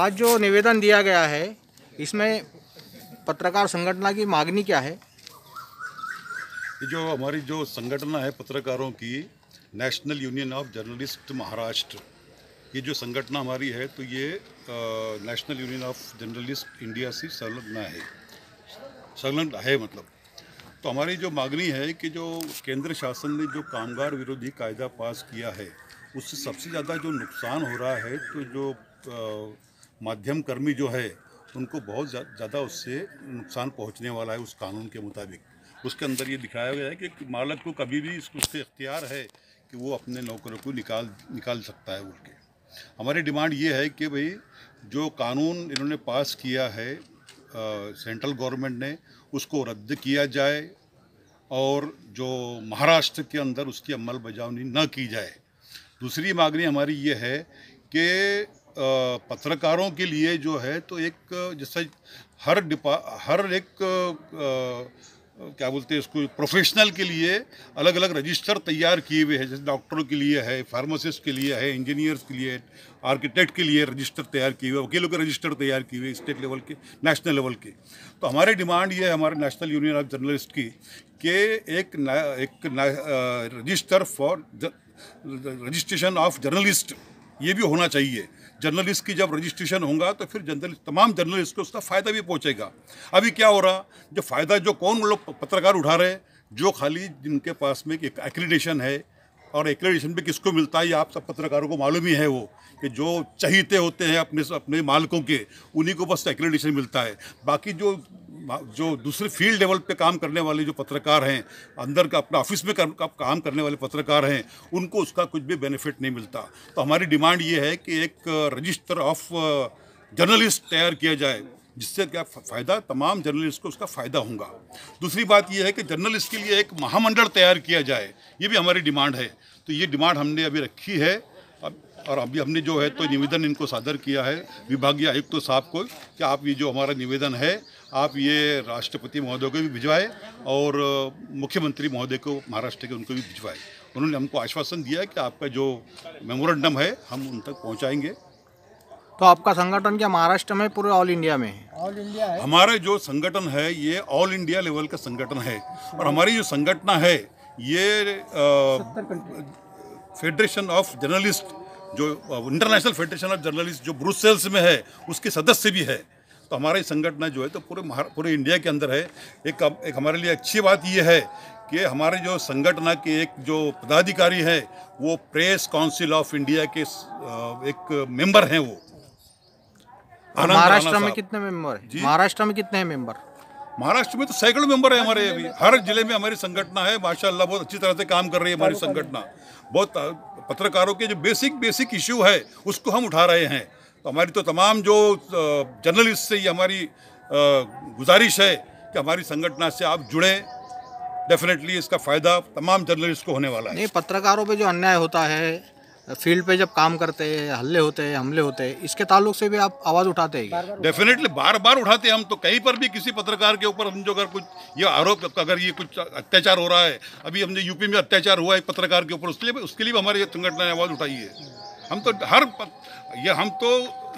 आज जो निवेदन दिया गया है इसमें पत्रकार संगठना की मांगनी क्या है जो हमारी जो संगठना है पत्रकारों की national union of journalist Maharashtra ये जो संगठना हमारी है तो ये national union of journalist India से संलग्न है संलग्न है मतलब तो हमारी जो मांगनी है कि जो केंद्र शासन ने जो कामगार विरोधी कायदा पास किया है उससे सबसे ज़्यादा जो नुकसान हो रहा है तो जो आ, मध्यम कर्मी जो है उनको बहुत ज़्यादा उससे नुकसान पहुंचने वाला है उस कानून के मुताबिक उसके अंदर ये दिखाया गया है कि मालक को कभी भी उससे इख्तियार है कि वो अपने नौकरों को निकाल निकाल सकता है उनके हमारी डिमांड ये है कि भाई जो कानून इन्होंने पास किया है आ, सेंट्रल गवर्नमेंट ने उसको रद्द किया जाए और जो महाराष्ट्र के अंदर उसकी अमल बजावनी न की जाए दूसरी मांगनी हमारी ये है कि पत्रकारों के लिए जो है तो एक जैसे हर डिपा हर एक क्या बोलते हैं इसको प्रोफेशनल के लिए अलग अलग रजिस्टर तैयार किए हुए हैं जैसे डॉक्टरों के लिए है फार्मासिस्ट के लिए है इंजीनियर्स के लिए आर्किटेक्ट के लिए रजिस्टर तैयार किए हुए वकीलों के रजिस्टर तैयार किए हुए स्टेट लेवल के नेशनल लेवल के तो हमारे डिमांड ये है हमारे नेशनल यूनियन ऑफ जर्नलिस्ट की कि एक ना, एक register for registration of journalist ये भी होना चाहिए जर्नलिस्ट की जब रजिस्ट्रेशन होगा तो फिर जर्नलिस्ट तमाम जर्नलिस्ट को उसका फ़ायदा भी पहुँचेगा अभी क्या हो रहा जो फ़ायदा जो कौन लोग पत्रकार उठा रहे जो खाली जिनके पास में एक एक्रीडेशन है और एक्रेडिशन भी किसको मिलता है आप सब पत्रकारों को मालूम ही है वो कि जो चहीते होते हैं अपने अपने मालकों के उन्हीं को बस एक्रेडिशन मिलता है बाकी जो जो दूसरे फील्ड लेवल पे काम करने वाले जो पत्रकार हैं अंदर का अपना ऑफिस में कर, काम करने वाले पत्रकार हैं उनको उसका कुछ भी बेनिफिट नहीं मिलता तो हमारी डिमांड ये है कि एक रजिस्टर ऑफ जर्नलिस्ट तैयार किया जाए जिससे क्या फ़ायदा तमाम जर्नलिस्ट को उसका फ़ायदा होगा दूसरी बात यह है कि जर्नलिस्ट के लिए एक महामंडल तैयार किया जाए ये भी हमारी डिमांड है तो ये डिमांड हमने अभी रखी है और अभी हमने जो है तो निवेदन इनको सादर किया है विभागीय आयुक्त तो साहब को कि आप ये जो हमारा निवेदन है आप ये राष्ट्रपति महोदय को भी भिजवाए और मुख्यमंत्री महोदय को महाराष्ट्र के उनको भी भिजवाए उन्होंने हमको आश्वासन दिया कि आपका जो मेमोरेंडम है हम उन तक पहुँचाएंगे तो आपका संगठन क्या महाराष्ट्र में पूरे ऑल इंडिया में है ऑल इंडिया हमारा जो संगठन है ये ऑल इंडिया लेवल का संगठन है और हमारी जो संगठना है ये फेडरेशन ऑफ जर्नलिस्ट जो इंटरनेशनल फेडरेशन ऑफ जर्नलिस्ट जो ब्रुसेल्स में है उसके सदस्य भी है तो हमारी संगठन जो है तो पूरे पूरे इंडिया के अंदर है एक एक हमारे लिए अच्छी बात यह है कि हमारे जो संगठन के एक जो पदाधिकारी हैं वो प्रेस काउंसिल ऑफ इंडिया के एक मेंबर हैं वो महाराष्ट्र में कितने मेंबर महाराष्ट्र में कितने हैं मेंबर महाराष्ट्र में तो सैकड़ों मेंबर है हमारे हाँ, अभी हर जिले में हमारी संगठना है माशाला बहुत अच्छी तरह से काम कर रही है हमारी संगठना बहुत पत्रकारों के जो बेसिक बेसिक इश्यू है उसको हम उठा रहे हैं तो हमारी तो तमाम जो जर्नलिस्ट से ये हमारी गुजारिश है कि हमारी संगठना से आप जुड़े डेफिनेटली इसका फ़ायदा तमाम जर्नलिस्ट को होने वाला है नहीं पत्रकारों पे जो अन्याय होता है फील्ड पे जब काम करते हैं हल्ले होते हैं हमले होते हैं इसके ताल्लुक से भी आप आवाज़ उठाते हैं डेफिनेटली बार बार उठाते हैं हम तो कहीं पर भी किसी पत्रकार के ऊपर हम जो अगर कुछ ये आरोप अगर ये कुछ अत्याचार हो रहा है अभी हमने यूपी में अत्याचार हुआ है पत्रकार के ऊपर उसके लिए उसके लिए भी हमारी संगठन ने आवाज़ उठाई है हम तो हर ये हम तो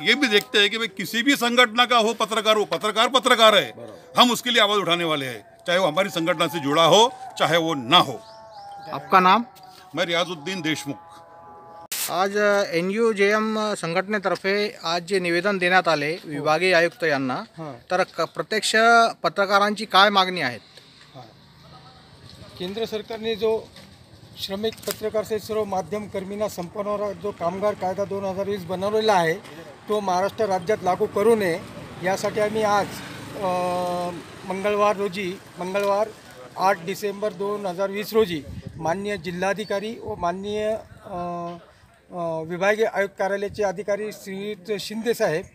ये भी देखते हैं कि भाई किसी भी संगठना का हो पत्रकार वो पत्रकार पत्रकार है हम उसके लिए आवाज़ उठाने वाले हैं चाहे वो हमारी संगठना से जुड़ा हो चाहे वो ना हो आपका नाम मैं रियाजुद्दीन देशमुख आज एन यू जे एम संघटनेतर्फे आज जे निवेदन देण्यात आले हो. विभागीय आयुक्त यांना तर क- प्रत्यक्ष पत्रकारांची काय मागणी आहेत केंद्र सरकारने जो श्रमिक पत्रकार से सर्व माध्यम कर्मीना संपवणारा जो कामगार कायदा दोन हजार वीस बनवलेला आहे तो महाराष्ट्र राज्यात लागू करू नये यासाठी आम्ही आज मंगळवार रोजी मंगळवार आठ डिसेंबर दोन हजार वीस रोजी माननीय जिल्हाधिकारी व माननीय विभागीय आयुक्त कार्यालयाचे अधिकारी श्री शिंदे साहेब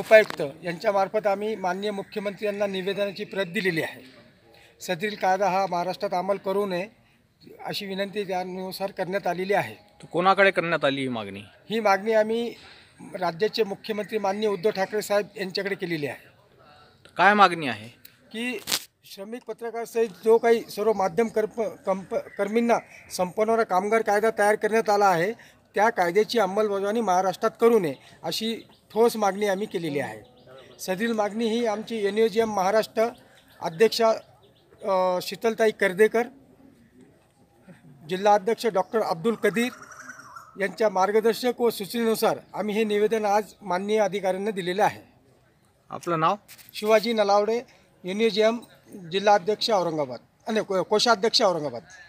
उपायुक्त यांच्यामार्फत आम्ही माननीय मुख्यमंत्री यांना निवेदनाची प्रत दिलेली आहे सदरील कायदा हा महाराष्ट्रात अंमल करू नये अशी विनंती त्यानुसार करण्यात आलेली आहे कोणाकडे करण्यात आली ही मागणी ही मागणी आम्ही राज्याचे मुख्यमंत्री माननीय उद्धव ठाकरे साहेब यांच्याकडे केलेली आहे काय मागणी आहे की श्रमिक पत्रकार सहित जो काही सर्व माध्यम कर्प कंप कर्मींना संपवणारा कामगार कायदा तयार करण्यात आला आहे त्या कायद्याची अंमलबजावणी महाराष्ट्रात करू नये अशी ठोस मागणी आम्ही केलेली आहे सदील मागणी ही आमची N U J M Maharashtra अध्यक्षा शीतलताई कर्देकर जिल्हा अध्यक्ष डॉक्टर अब्दुल कदीर यांच्या मार्गदर्शक व सूचनेनुसार आम्ही हे निवेदन आज माननीय अधिकाऱ्यांना दिलेलं आहे आपलं नाव Shivaji Nalawade N U e J M जिल्हाध्यक्ष औरंगाबाद आणि कोषाध्यक्ष औरंगाबाद